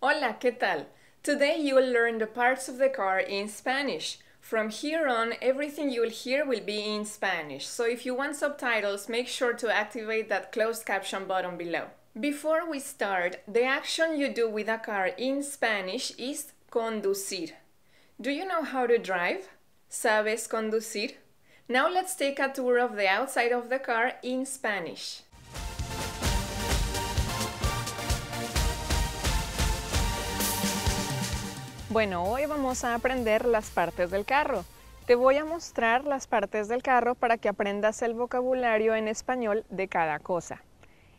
Hola, ¿qué tal? Today you will learn the parts of the car in Spanish. From here on, everything you will hear will be in Spanish, so if you want subtitles, make sure to activate that closed caption button below. Before we start, the action you do with a car in Spanish is conducir. Do you know how to drive? ¿Sabes conducir? Now let's take a tour of the outside of the car in Spanish. Bueno, hoy vamos a aprender las partes del carro. Te voy a mostrar las partes del carro para que aprendas el vocabulario en español de cada cosa.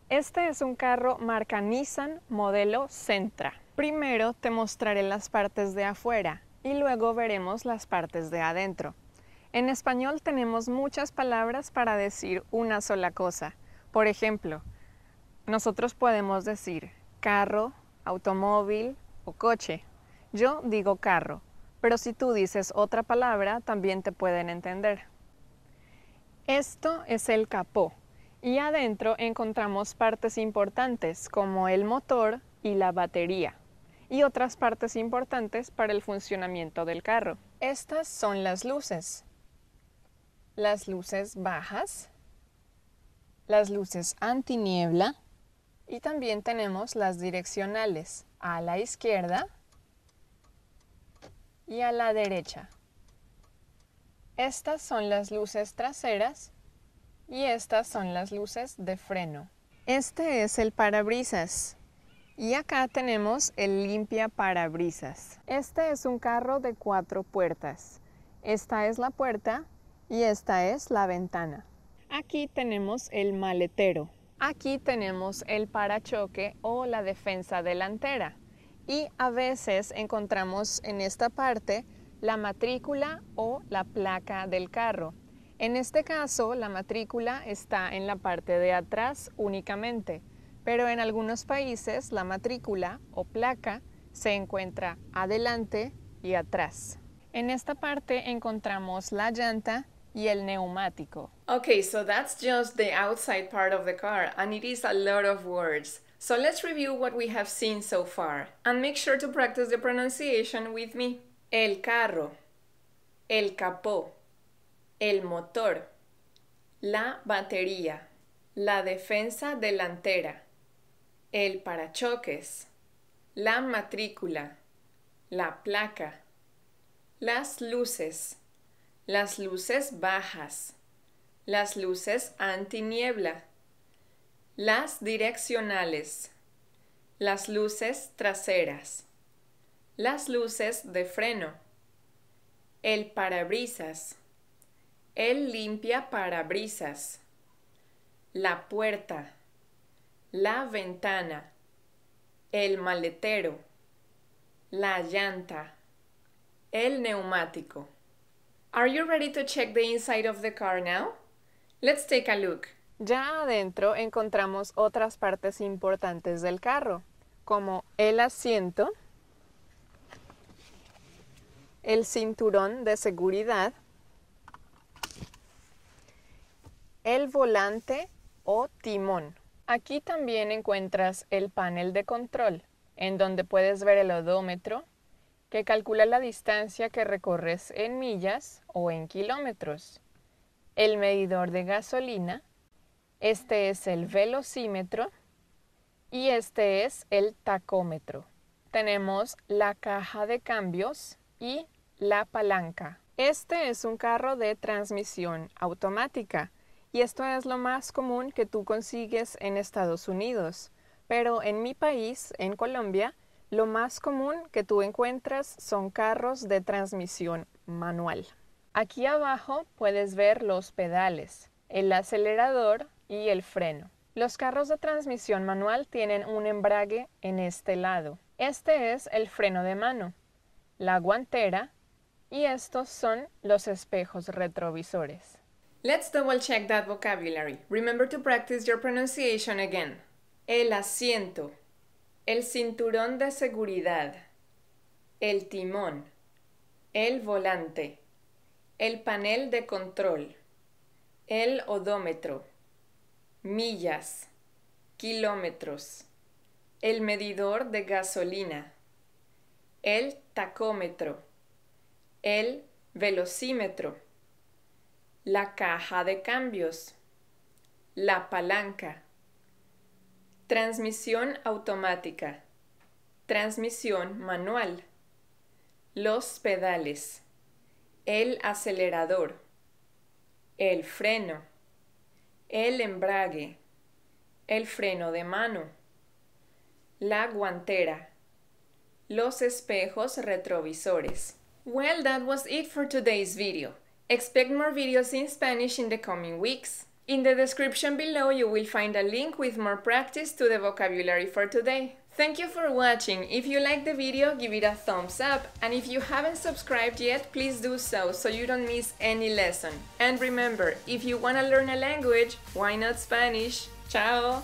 Este es un carro marca Nissan modelo Sentra. Primero te mostraré las partes de afuera y luego veremos las partes de adentro. En español tenemos muchas palabras para decir una sola cosa. Por ejemplo, nosotros podemos decir carro, automóvil o coche. Yo digo carro, pero si tú dices otra palabra, también te pueden entender. Esto es el capó y adentro encontramos partes importantes como el motor y la batería y otras partes importantes para el funcionamiento del carro. Estas son las luces. Las luces bajas, las luces antiniebla y también tenemos las direccionales a la izquierda y a la derecha. Estas son las luces traseras y estas son las luces de freno. Este es el parabrisas. Y acá tenemos el limpia parabrisas. Este es un carro de cuatro puertas. Esta es la puerta y esta es la ventana. Aquí tenemos el maletero. Aquí tenemos el parachoque o la defensa delantera y a veces encontramos en esta parte la matrícula o la placa del carro. En este caso, la matrícula está en la parte de atrás únicamente, pero en algunos países la matrícula o placa se encuentra adelante y atrás. En esta parte encontramos la llanta y el neumático. Okay, so that's just the outside part of the car and it is a lot of words. So let's review what we have seen so far and make sure to practice the pronunciation with me. El carro, el capó, el motor, la batería, la defensa delantera, el parachoques, la matrícula, la placa, las luces, las luces bajas, las luces antiniebla, las direccionales. Las luces traseras. Las luces de freno. El parabrisas. El limpia parabrisas. La puerta. La ventana. El maletero. La llanta. El neumático. Are you ready to check the inside of the car now? Let's take a look. Ya adentro encontramos otras partes importantes del carro, como el asiento, el cinturón de seguridad, el volante o timón. Aquí también encuentras el panel de control, en donde puedes ver el odómetro, que calcula la distancia que recorres en millas o en kilómetros, el medidor de gasolina, este es el velocímetro y este es el tacómetro. Tenemos la caja de cambios y la palanca. Este es un carro de transmisión automática y esto es lo más común que tú consigues en Estados Unidos. Pero en mi país, en Colombia, lo más común que tú encuentras son carros de transmisión manual. Aquí abajo puedes ver los pedales, el acelerador y el freno. Los carros de transmisión manual tienen un embrague en este lado. Este es el freno de mano, la guantera y estos son los espejos retrovisores. Let's double check that vocabulary. Remember to practice your pronunciation again. El asiento, el cinturón de seguridad, el timón, el volante, el panel de control, el odómetro millas, kilómetros, el medidor de gasolina, el tacómetro, el velocímetro, la caja de cambios, la palanca, transmisión automática, transmisión manual, los pedales, el acelerador, el freno, el embrague, el freno de mano, la guantera, los espejos retrovisores. Well, that was it for today's video. Expect more videos in Spanish in the coming weeks. In the description below you will find a link with more practice to the vocabulary for today. Thank you for watching. If you like the video, give it a thumbs up and if you haven't subscribed yet, please do so so you don't miss any lesson. And remember, if you want to learn a language, why not Spanish? Ciao!